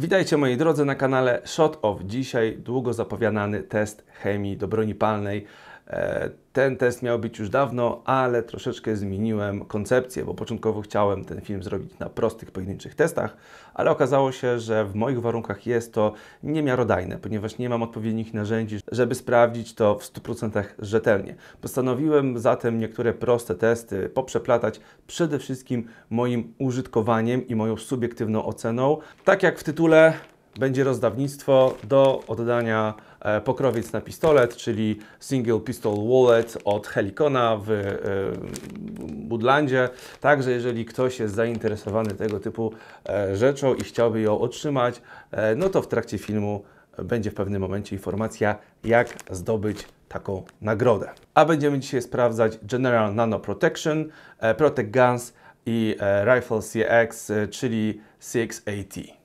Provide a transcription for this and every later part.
Witajcie moi drodzy na kanale Shot of. Dzisiaj długo zapowiadany test chemii do broni palnej E, ten test miał być już dawno, ale troszeczkę zmieniłem koncepcję, bo początkowo chciałem ten film zrobić na prostych, pojedynczych testach, ale okazało się, że w moich warunkach jest to niemiarodajne, ponieważ nie mam odpowiednich narzędzi, żeby sprawdzić to w 100% rzetelnie. Postanowiłem zatem niektóre proste testy poprzeplatać przede wszystkim moim użytkowaniem i moją subiektywną oceną. Tak jak w tytule będzie rozdawnictwo do oddania E, pokrowiec na pistolet, czyli Single Pistol Wallet od Helikona w e, Woodlandzie. Także jeżeli ktoś jest zainteresowany tego typu e, rzeczą i chciałby ją otrzymać, no to w trakcie filmu będzie w pewnym momencie informacja, jak zdobyć taką nagrodę. A będziemy dzisiaj sprawdzać General Nano Protection, Protect Guns i Rifle CX, czyli CX-AT.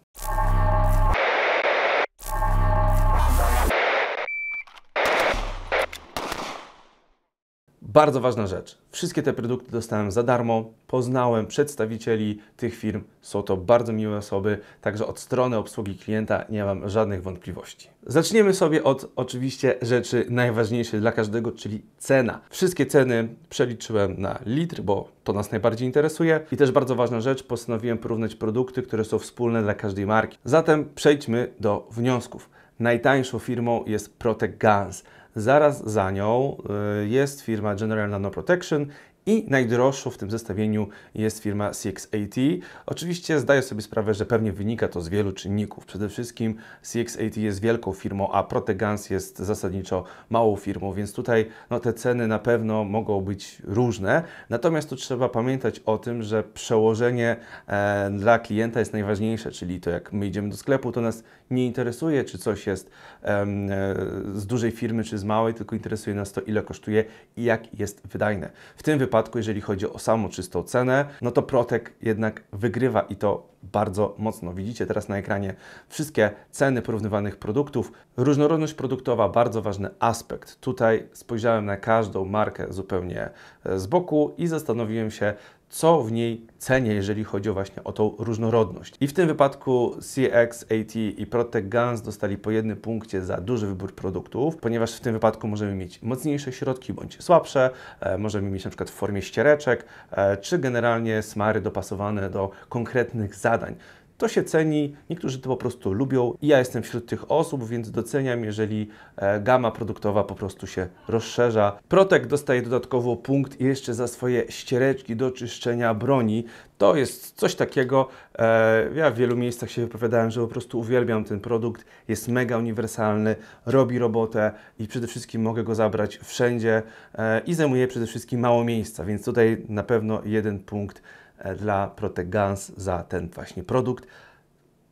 Bardzo ważna rzecz. Wszystkie te produkty dostałem za darmo. Poznałem przedstawicieli tych firm. Są to bardzo miłe osoby, także od strony obsługi klienta nie mam żadnych wątpliwości. Zaczniemy sobie od oczywiście rzeczy najważniejszej dla każdego, czyli cena. Wszystkie ceny przeliczyłem na litr, bo to nas najbardziej interesuje. I też bardzo ważna rzecz, postanowiłem porównać produkty, które są wspólne dla każdej marki. Zatem przejdźmy do wniosków. Najtańszą firmą jest Protect Guns. Zaraz za nią y, jest firma General Nano Protection i najdroższą w tym zestawieniu jest firma CXAT. Oczywiście zdaję sobie sprawę, że pewnie wynika to z wielu czynników. Przede wszystkim CXAT jest wielką firmą, a Protegans jest zasadniczo małą firmą, więc tutaj no, te ceny na pewno mogą być różne. Natomiast tu trzeba pamiętać o tym, że przełożenie e, dla klienta jest najważniejsze, czyli to jak my idziemy do sklepu, to nas nie interesuje, czy coś jest e, z dużej firmy, czy z małej, tylko interesuje nas to, ile kosztuje i jak jest wydajne. W tym wypadku przypadku, jeżeli chodzi o samą czystą cenę, no to Protek jednak wygrywa i to bardzo mocno. Widzicie teraz na ekranie wszystkie ceny porównywanych produktów. Różnorodność produktowa, bardzo ważny aspekt. Tutaj spojrzałem na każdą markę zupełnie e, z boku i zastanowiłem się, co w niej cenię, jeżeli chodzi właśnie o tą różnorodność. I w tym wypadku cx AT i Protect Guns dostali po jednym punkcie za duży wybór produktów, ponieważ w tym wypadku możemy mieć mocniejsze środki bądź słabsze, e, możemy mieć na przykład w formie ściereczek, e, czy generalnie smary dopasowane do konkretnych zadań. To się ceni, niektórzy to po prostu lubią i ja jestem wśród tych osób, więc doceniam, jeżeli e, gama produktowa po prostu się rozszerza. Protek dostaje dodatkowo punkt jeszcze za swoje ściereczki do czyszczenia broni. To jest coś takiego, e, ja w wielu miejscach się wypowiadałem, że po prostu uwielbiam ten produkt, jest mega uniwersalny, robi robotę i przede wszystkim mogę go zabrać wszędzie e, i zajmuje przede wszystkim mało miejsca, więc tutaj na pewno jeden punkt E, dla Protegans za ten właśnie produkt.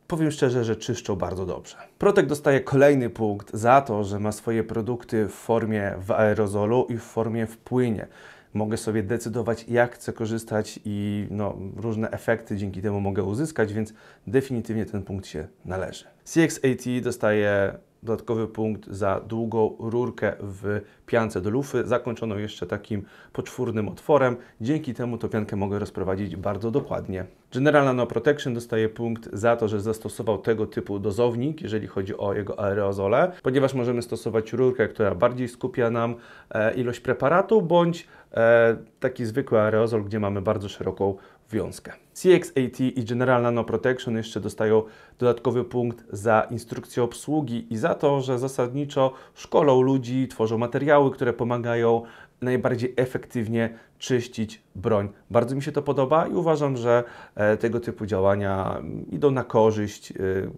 Powiem szczerze, że czyszczą bardzo dobrze. Protek dostaje kolejny punkt za to, że ma swoje produkty w formie w aerozolu i w formie w płynie. Mogę sobie decydować, jak chcę korzystać i no, różne efekty dzięki temu mogę uzyskać, więc definitywnie ten punkt się należy. CX-AT dostaje dodatkowy punkt za długą rurkę w piance do lufy, zakończoną jeszcze takim poczwórnym otworem. Dzięki temu to piankę mogę rozprowadzić bardzo dokładnie. General No Protection dostaje punkt za to, że zastosował tego typu dozownik, jeżeli chodzi o jego aerozole, ponieważ możemy stosować rurkę, która bardziej skupia nam e, ilość preparatu, bądź e, taki zwykły aerozol, gdzie mamy bardzo szeroką wiązkę. CXAT i General Nano Protection jeszcze dostają dodatkowy punkt za instrukcję obsługi i za to, że zasadniczo szkolą ludzi, tworzą materiały, które pomagają najbardziej efektywnie czyścić broń. Bardzo mi się to podoba i uważam, że e, tego typu działania mm, idą na korzyść e,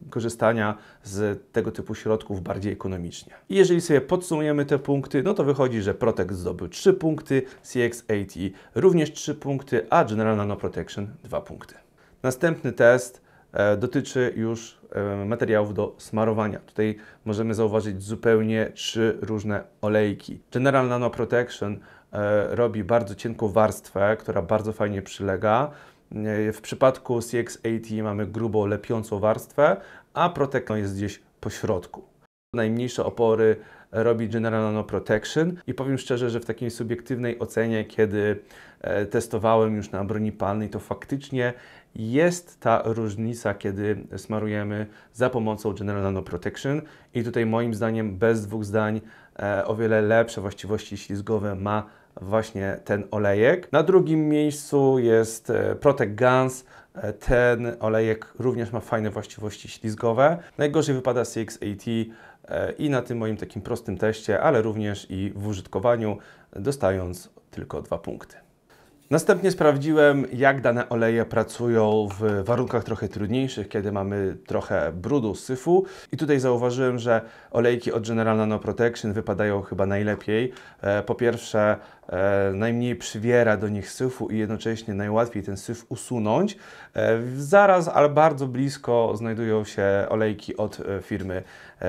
korzystania z tego typu środków bardziej ekonomicznie. I jeżeli sobie podsumujemy te punkty, no to wychodzi, że Protect zdobył 3 punkty, CX80 również 3 punkty, a General Nano Protection 2 punkty. Następny test e, dotyczy już materiałów do smarowania. Tutaj możemy zauważyć zupełnie trzy różne olejki. General Nano Protection e, robi bardzo cienką warstwę, która bardzo fajnie przylega. E, w przypadku CX80 mamy grubo lepiącą warstwę, a protekcja jest gdzieś po środku. Najmniejsze opory robi General Nano Protection i powiem szczerze, że w takiej subiektywnej ocenie, kiedy e, testowałem już na broni palnej, to faktycznie jest ta różnica, kiedy smarujemy za pomocą General Nano Protection i tutaj moim zdaniem bez dwóch zdań e, o wiele lepsze właściwości ślizgowe ma właśnie ten olejek. Na drugim miejscu jest e, Protect Guns. E, ten olejek również ma fajne właściwości ślizgowe. Najgorzej wypada CX-AT e, i na tym moim takim prostym teście, ale również i w użytkowaniu, dostając tylko dwa punkty. Następnie sprawdziłem, jak dane oleje pracują w warunkach trochę trudniejszych, kiedy mamy trochę brudu, syfu. I tutaj zauważyłem, że olejki od General Nano Protection wypadają chyba najlepiej. E, po pierwsze, e, najmniej przywiera do nich syfu i jednocześnie najłatwiej ten syf usunąć. E, zaraz, ale bardzo blisko znajdują się olejki od firmy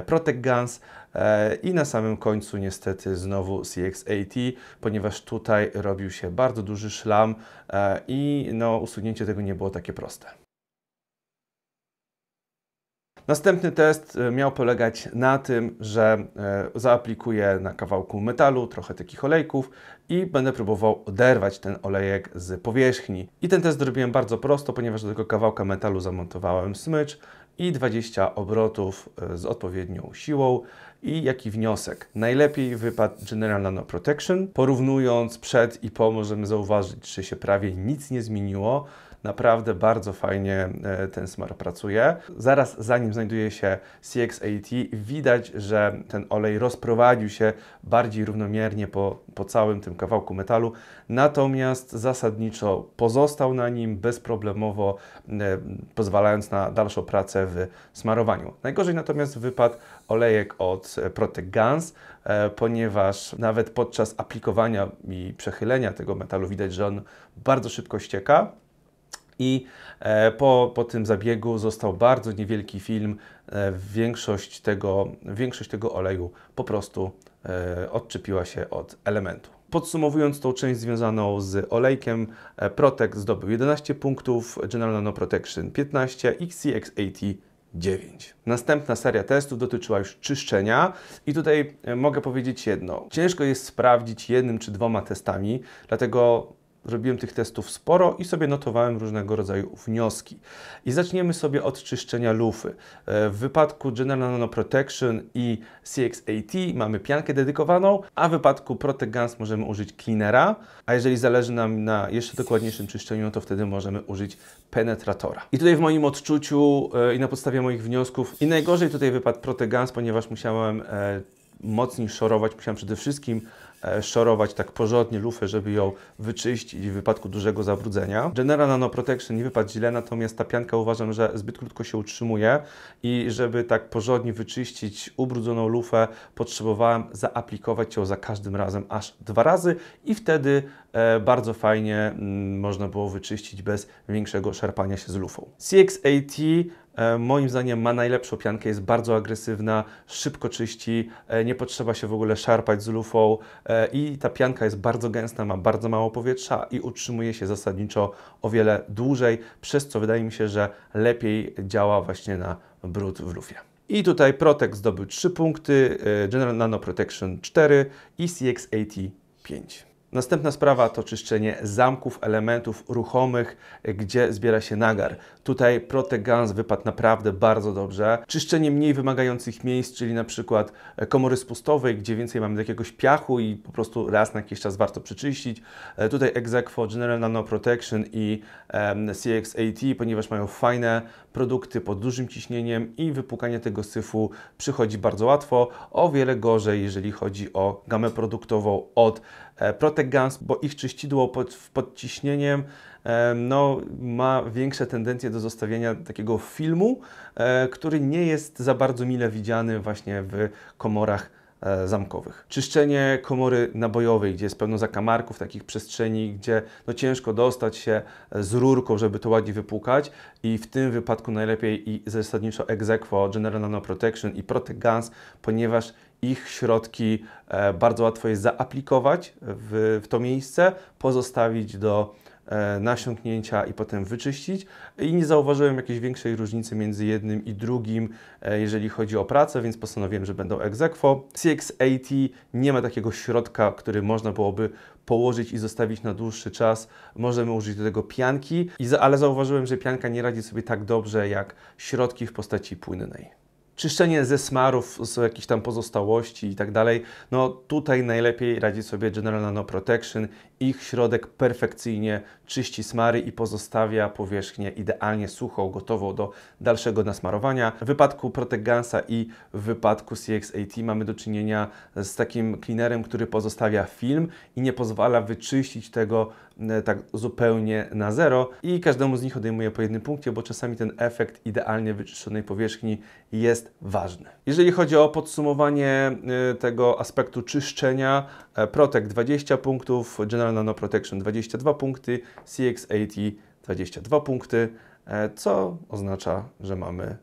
Protect Guns. E, I na samym końcu niestety znowu cx 80 ponieważ tutaj robił się bardzo duży szlam e, i no, usunięcie tego nie było takie proste. Następny test e, miał polegać na tym, że zaaplikuję na kawałku metalu trochę takich olejków i będę próbował oderwać ten olejek z powierzchni. I ten test zrobiłem bardzo prosto, ponieważ do tego kawałka metalu zamontowałem smycz i 20 obrotów e, z odpowiednią siłą. I jaki wniosek? Najlepiej wypadł General Nano Protection. Porównując przed i po możemy zauważyć, że się prawie nic nie zmieniło. Naprawdę bardzo fajnie e, ten smar pracuje. Zaraz zanim znajduje się CX-AT widać, że ten olej rozprowadził się bardziej równomiernie po, po całym tym kawałku metalu, natomiast zasadniczo pozostał na nim bezproblemowo, e, pozwalając na dalszą pracę w smarowaniu. Najgorzej natomiast wypadł olejek od Protect Guns, e, ponieważ nawet podczas aplikowania i przechylenia tego metalu widać, że on bardzo szybko ścieka. I e, po, po tym zabiegu został bardzo niewielki film. E, większość tego, większość tego oleju po prostu e, odczepiła się od elementu. Podsumowując tą część związaną z olejkiem, Protect zdobył 11 punktów, General Nano Protection 15, XCX80 9. Następna seria testów dotyczyła już czyszczenia i tutaj mogę powiedzieć jedno. Ciężko jest sprawdzić jednym czy dwoma testami, dlatego robiłem tych testów sporo i sobie notowałem różnego rodzaju wnioski. I zaczniemy sobie od czyszczenia lufy. E, w wypadku General Nano Protection i CX-AT mamy piankę dedykowaną, a w wypadku Protect Guns możemy użyć cleanera, a jeżeli zależy nam na jeszcze dokładniejszym czyszczeniu, to wtedy możemy użyć penetratora. I tutaj w moim odczuciu e, i na podstawie moich wniosków, i najgorzej tutaj wypadł Protect Guns, ponieważ musiałem e, mocniej szorować, musiałem przede wszystkim E, szorować tak porządnie lufę, żeby ją wyczyścić w wypadku dużego zabrudzenia. General Nano Protection nie wypadł źle, natomiast ta pianka uważam, że zbyt krótko się utrzymuje i żeby tak porządnie wyczyścić ubrudzoną lufę, potrzebowałem zaaplikować ją za każdym razem aż dwa razy i wtedy e, bardzo fajnie mm, można było wyczyścić bez większego szarpania się z lufą. CX-AT E, moim zdaniem ma najlepszą piankę, jest bardzo agresywna, szybko czyści, e, nie potrzeba się w ogóle szarpać z lufą e, i ta pianka jest bardzo gęsta, ma bardzo mało powietrza i utrzymuje się zasadniczo o wiele dłużej, przez co wydaje mi się, że lepiej działa właśnie na brud w lufie. I tutaj Protect zdobył 3 punkty, General Nano Protection 4 i CX-80 5. Następna sprawa to czyszczenie zamków, elementów ruchomych, gdzie zbiera się nagar. Tutaj Protegans wypadł naprawdę bardzo dobrze. Czyszczenie mniej wymagających miejsc, czyli na przykład e, komory spustowej, gdzie więcej mamy jakiegoś piachu i po prostu raz na jakiś czas warto przeczyścić. E, tutaj Exequo, General Nano Protection i cx ponieważ mają fajne produkty pod dużym ciśnieniem i wypłukanie tego syfu przychodzi bardzo łatwo. O wiele gorzej, jeżeli chodzi o gamę produktową od E, Protect Guns, bo ich czyścidło pod, pod ciśnieniem e, no, ma większe tendencje do zostawienia takiego filmu, e, który nie jest za bardzo mile widziany właśnie w komorach E, zamkowych. Czyszczenie komory nabojowej, gdzie jest pełno zakamarków, takich przestrzeni, gdzie no ciężko dostać się e, z rurką, żeby to ładnie wypłukać i w tym wypadku najlepiej i zasadniczo egzekwo General Nano Protection i Protect Guns, ponieważ ich środki e, bardzo łatwo jest zaaplikować w, w to miejsce, pozostawić do E, nasiąknięcia i potem wyczyścić. I nie zauważyłem jakiejś większej różnicy między jednym i drugim, e, jeżeli chodzi o pracę, więc postanowiłem, że będą egzekwo. CX80 nie ma takiego środka, który można byłoby położyć i zostawić na dłuższy czas. Możemy użyć do tego pianki, ale zauważyłem, że pianka nie radzi sobie tak dobrze jak środki w postaci płynnej czyszczenie ze smarów, z jakichś tam pozostałości i tak dalej. No tutaj najlepiej radzi sobie General Nano Protection. Ich środek perfekcyjnie czyści smary i pozostawia powierzchnię idealnie suchą, gotową do dalszego nasmarowania. W wypadku Protect Gunsa i w wypadku CX-AT mamy do czynienia z takim cleanerem, który pozostawia film i nie pozwala wyczyścić tego e, tak zupełnie na zero i każdemu z nich odejmuje po jednym punkcie, bo czasami ten efekt idealnie wyczyszczonej powierzchni jest jest ważny. Jeżeli chodzi o podsumowanie y, tego aspektu czyszczenia, e, Protect 20 punktów, General Nano Protection 22 punkty, CX80 22 punkty, e, co oznacza, że mamy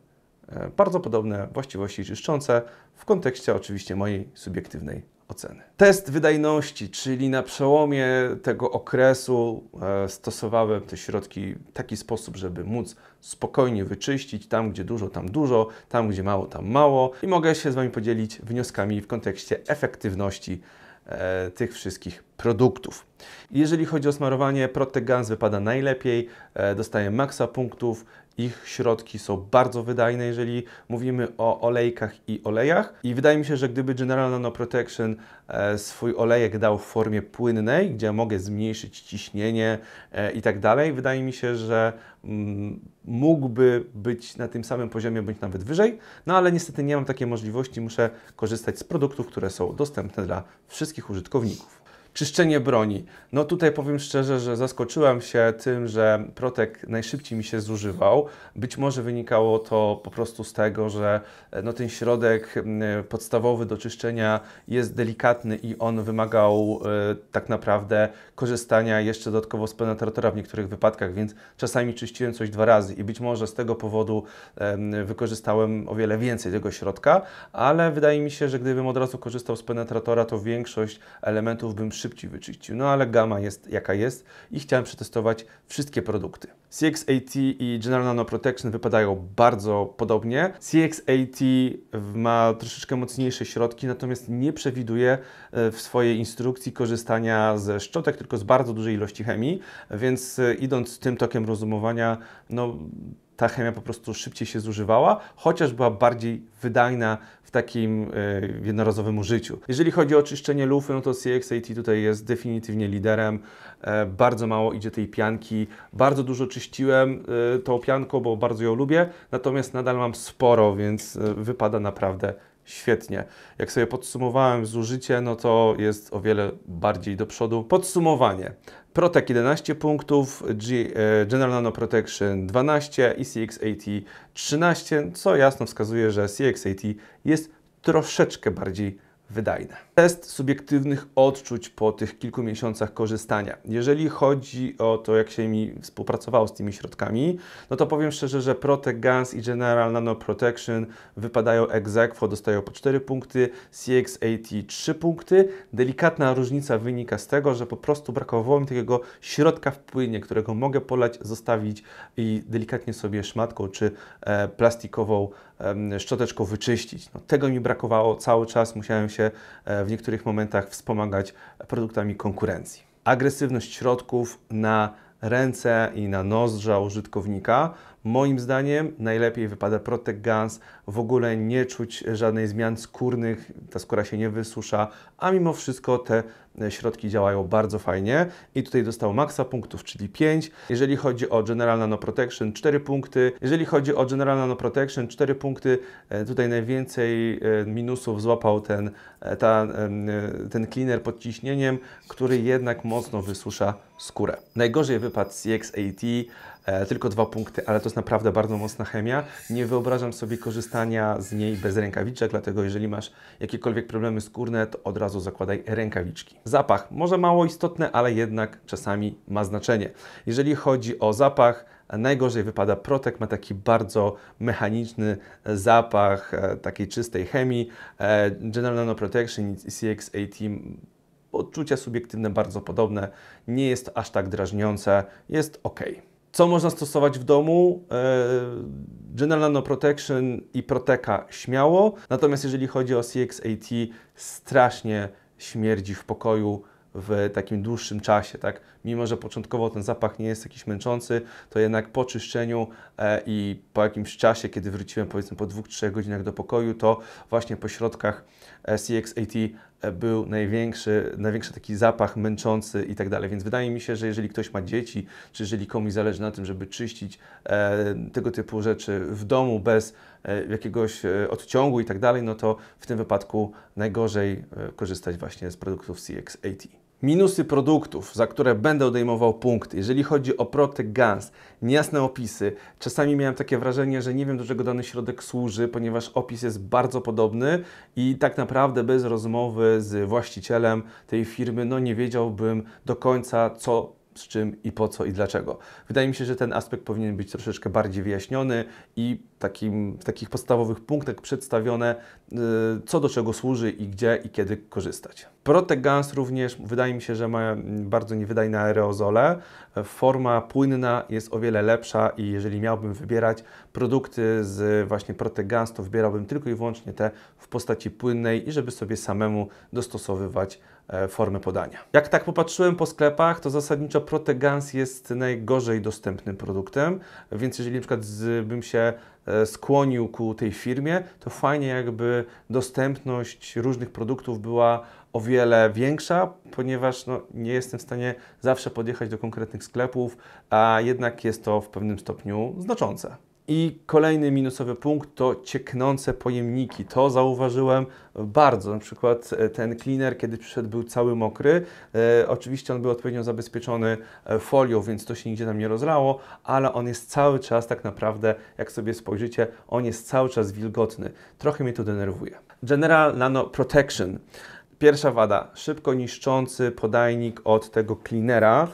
e, bardzo podobne właściwości czyszczące w kontekście oczywiście mojej subiektywnej oceny. Test wydajności, czyli na przełomie tego okresu e, stosowałem te środki w taki sposób, żeby móc spokojnie wyczyścić tam, gdzie dużo, tam dużo, tam, gdzie mało, tam mało i mogę się z Wami podzielić wnioskami w kontekście efektywności e, tych wszystkich produktów. Jeżeli chodzi o smarowanie, Protegans wypada najlepiej, e, dostaję maksa punktów, ich środki są bardzo wydajne, jeżeli mówimy o olejkach i olejach. I wydaje mi się, że gdyby General Nano Protection e, swój olejek dał w formie płynnej, gdzie mogę zmniejszyć ciśnienie e, i tak dalej, wydaje mi się, że mm, mógłby być na tym samym poziomie, bądź nawet wyżej. No ale niestety nie mam takiej możliwości, muszę korzystać z produktów, które są dostępne dla wszystkich użytkowników. Czyszczenie broni. No tutaj powiem szczerze, że zaskoczyłem się tym, że Protek najszybciej mi się zużywał. Być może wynikało to po prostu z tego, że e, no ten środek podstawowy do czyszczenia jest delikatny i on wymagał e, tak naprawdę korzystania jeszcze dodatkowo z penetratora w niektórych wypadkach, więc czasami czyściłem coś dwa razy i być może z tego powodu wykorzystałem o wiele więcej tego środka, ale wydaje mi się, że gdybym od razu korzystał z penetratora, to większość elementów bym przy szybciej wyczyścił. No ale gama jest jaka jest i chciałem przetestować wszystkie produkty. CX-AT i General Nano Protection wypadają bardzo podobnie. CX-AT ma troszeczkę mocniejsze środki, natomiast nie przewiduje e, w swojej instrukcji korzystania ze szczotek, tylko z bardzo dużej ilości chemii, więc e, idąc tym tokiem rozumowania, no ta chemia po prostu szybciej się zużywała, chociaż była bardziej wydajna w takim e, jednorazowym użyciu. Jeżeli chodzi o czyszczenie lufy, no to cx tutaj jest definitywnie liderem. E, bardzo mało idzie tej pianki. Bardzo dużo czyściłem y, e, tą pianką, bo bardzo ją lubię, natomiast nadal mam sporo, więc y, wypada naprawdę świetnie. Jak sobie podsumowałem zużycie, no to jest o wiele bardziej do przodu. Podsumowanie. Protek 11 punktów, G, e, General Nano Protection 12 i CX-AT 13, co jasno wskazuje, że CX-AT jest troszeczkę bardziej wydajne test subiektywnych odczuć po tych kilku miesiącach korzystania. Jeżeli chodzi o to, jak się mi współpracowało z tymi środkami, no to powiem szczerze, że Protect Guns i General Nano Protection wypadają egzekwo, dostają po 4 punkty, CX-80 3 punkty. Delikatna różnica wynika z tego, że po prostu brakowało mi takiego środka w płynie, którego mogę polać, zostawić i delikatnie sobie szmatką czy e, plastikową e, szczoteczką wyczyścić. No, tego mi brakowało cały czas, musiałem się e, w niektórych momentach wspomagać produktami konkurencji. Agresywność środków na ręce i na nozdrza użytkownika Moim zdaniem najlepiej wypada Protect Guns, w ogóle nie czuć żadnej zmian skórnych, ta skóra się nie wysusza, a mimo wszystko te e, środki działają bardzo fajnie i tutaj dostał maksa punktów, czyli 5. Jeżeli chodzi o General Nano Protection 4 punkty, jeżeli chodzi o General Nano Protection 4 punkty, e, tutaj najwięcej e, minusów złapał ten, ta, ten cleaner pod ciśnieniem, który jednak mocno wysusza skórę. Najgorzej wypadł CX-AT, E, tylko dwa punkty, ale to jest naprawdę bardzo mocna chemia. Nie wyobrażam sobie korzystania z niej bez rękawiczek, dlatego jeżeli masz jakiekolwiek problemy skórne, to od razu zakładaj rękawiczki. Zapach może mało istotny, ale jednak czasami ma znaczenie. Jeżeli chodzi o zapach, Najgorzej wypada Protek, ma taki bardzo mechaniczny zapach e, takiej czystej chemii. E, General Nano Protection i CX-18 odczucia subiektywne bardzo podobne, nie jest aż tak drażniące, jest ok co można stosować w domu? E, general No Protection i Proteka śmiało. Natomiast jeżeli chodzi o cx 80 strasznie śmierdzi w pokoju w takim dłuższym czasie, tak? Mimo, że początkowo ten zapach nie jest jakiś męczący, to jednak po czyszczeniu e, i po jakimś czasie, kiedy wróciłem powiedzmy po 2-3 godzinach do pokoju, to właśnie po środkach e, CX-AT e, był największy, największy taki zapach męczący i tak dalej. Więc wydaje mi się, że jeżeli ktoś ma dzieci, czy jeżeli komuś zależy na tym, żeby czyścić e, tego typu rzeczy w domu bez jakiegoś odciągu i tak dalej, no to w tym wypadku najgorzej korzystać właśnie z produktów CX80. Minusy produktów, za które będę odejmował punkty. jeżeli chodzi o Protect Gans, niejasne opisy. Czasami miałem takie wrażenie, że nie wiem do czego dany środek służy, ponieważ opis jest bardzo podobny i tak naprawdę bez rozmowy z właścicielem tej firmy, no nie wiedziałbym do końca co z czym i po co i dlaczego. Wydaje mi się, że ten aspekt powinien być troszeczkę bardziej wyjaśniony i takim, w takich podstawowych punktach przedstawione, y, co do czego służy i gdzie i kiedy korzystać. Protegans również wydaje mi się, że ma bardzo niewydajne aerozole. Forma płynna jest o wiele lepsza i jeżeli miałbym wybierać produkty z właśnie Protegans, to wybierałbym tylko i wyłącznie te w postaci płynnej i żeby sobie samemu dostosowywać E, formy podania. Jak tak popatrzyłem po sklepach, to zasadniczo Protegans jest najgorzej dostępnym produktem, więc jeżeli na przykład bym się e, skłonił ku tej firmie, to fajnie jakby dostępność różnych produktów była o wiele większa, ponieważ no, nie jestem w stanie zawsze podjechać do konkretnych sklepów, a jednak jest to w pewnym stopniu znaczące. I kolejny minusowy punkt to cieknące pojemniki. To zauważyłem bardzo. Na przykład e, ten cleaner, kiedy przyszedł, był cały mokry. E, oczywiście on był odpowiednio zabezpieczony e, folią, więc to się nigdzie tam nie rozlało, ale on jest cały czas tak naprawdę, jak sobie spojrzycie, on jest cały czas wilgotny. Trochę mnie to denerwuje. General Nano Protection. Pierwsza wada, szybko niszczący podajnik od tego cleanera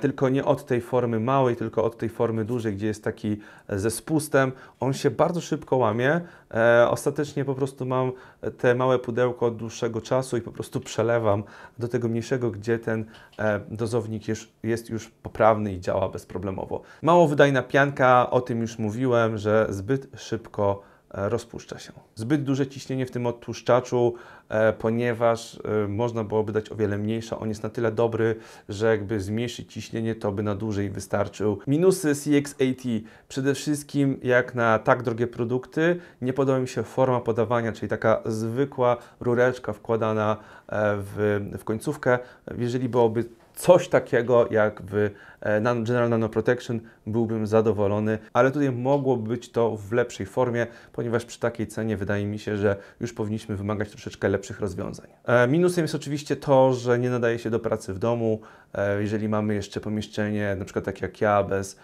tylko nie od tej formy małej, tylko od tej formy dużej, gdzie jest taki ze spustem. On się bardzo szybko łamie. E, ostatecznie po prostu mam te małe pudełko od dłuższego czasu i po prostu przelewam do tego mniejszego, gdzie ten e, dozownik jest już poprawny i działa bezproblemowo. Mało wydajna pianka, o tym już mówiłem, że zbyt szybko E, rozpuszcza się. Zbyt duże ciśnienie w tym odtłuszczaczu, e, ponieważ e, można byłoby dać o wiele mniejsze. On jest na tyle dobry, że jakby zmniejszyć ciśnienie, to by na dłużej wystarczył. Minusy CX-80. Przede wszystkim jak na tak drogie produkty, nie podoba mi się forma podawania, czyli taka zwykła rureczka wkładana w, w końcówkę. Jeżeli byłoby coś takiego jak w E, General Nano Protection byłbym zadowolony, ale tutaj mogło być to w lepszej formie, ponieważ przy takiej cenie wydaje mi się, że już powinniśmy wymagać troszeczkę lepszych rozwiązań. E, minusem jest oczywiście to, że nie nadaje się do pracy w domu. E, jeżeli mamy jeszcze pomieszczenie, na przykład tak jak ja, bez,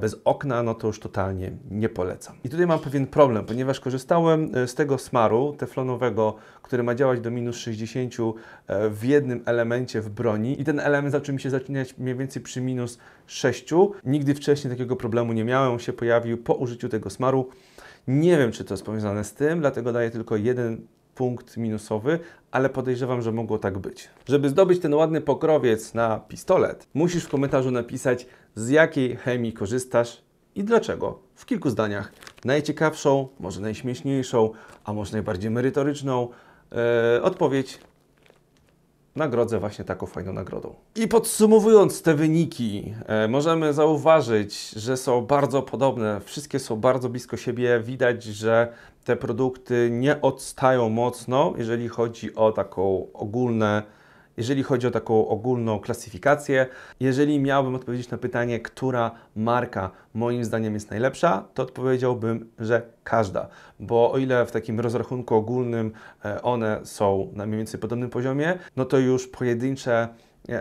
bez okna, no to już totalnie nie polecam. I tutaj mam pewien problem, ponieważ korzystałem z tego smaru teflonowego, który ma działać do minus 60 w jednym elemencie w broni i ten element zaczął mi się zaczynać mniej więcej przy minus 6. Nigdy wcześniej takiego problemu nie miałem, on się pojawił po użyciu tego smaru. Nie wiem, czy to jest powiązane z tym, dlatego daję tylko jeden punkt minusowy, ale podejrzewam, że mogło tak być. Żeby zdobyć ten ładny pokrowiec na pistolet, musisz w komentarzu napisać, z jakiej chemii korzystasz i dlaczego. W kilku zdaniach. Najciekawszą, może najśmieszniejszą, a może najbardziej merytoryczną yy, odpowiedź nagrodzę właśnie taką fajną nagrodą. I podsumowując te wyniki, e, możemy zauważyć, że są bardzo podobne, wszystkie są bardzo blisko siebie, widać, że te produkty nie odstają mocno, jeżeli chodzi o taką ogólne jeżeli chodzi o taką ogólną klasyfikację. Jeżeli miałbym odpowiedzieć na pytanie, która marka moim zdaniem jest najlepsza, to odpowiedziałbym, że każda, bo o ile w takim rozrachunku ogólnym e, one są na mniej więcej podobnym poziomie, no to już pojedyncze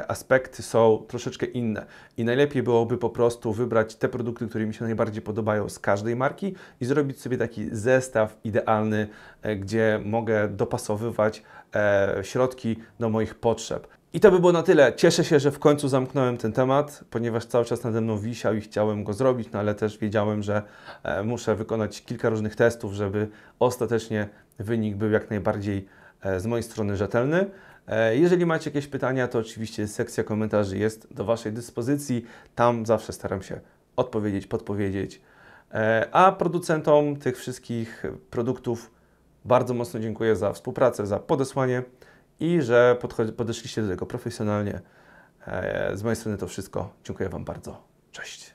aspekty są troszeczkę inne. I najlepiej byłoby po prostu wybrać te produkty, które mi się najbardziej podobają z każdej marki i zrobić sobie taki zestaw idealny, e, gdzie mogę dopasowywać e, środki do moich potrzeb. I to by było na tyle. Cieszę się, że w końcu zamknąłem ten temat, ponieważ cały czas nade mną wisiał i chciałem go zrobić, no ale też wiedziałem, że e, muszę wykonać kilka różnych testów, żeby ostatecznie wynik był jak najbardziej z mojej strony rzetelny. E, jeżeli macie jakieś pytania, to oczywiście sekcja komentarzy jest do Waszej dyspozycji. Tam zawsze staram się odpowiedzieć, podpowiedzieć. E, a producentom tych wszystkich produktów bardzo mocno dziękuję za współpracę, za podesłanie i że podeszliście do tego profesjonalnie. E, z mojej strony to wszystko. Dziękuję Wam bardzo. Cześć.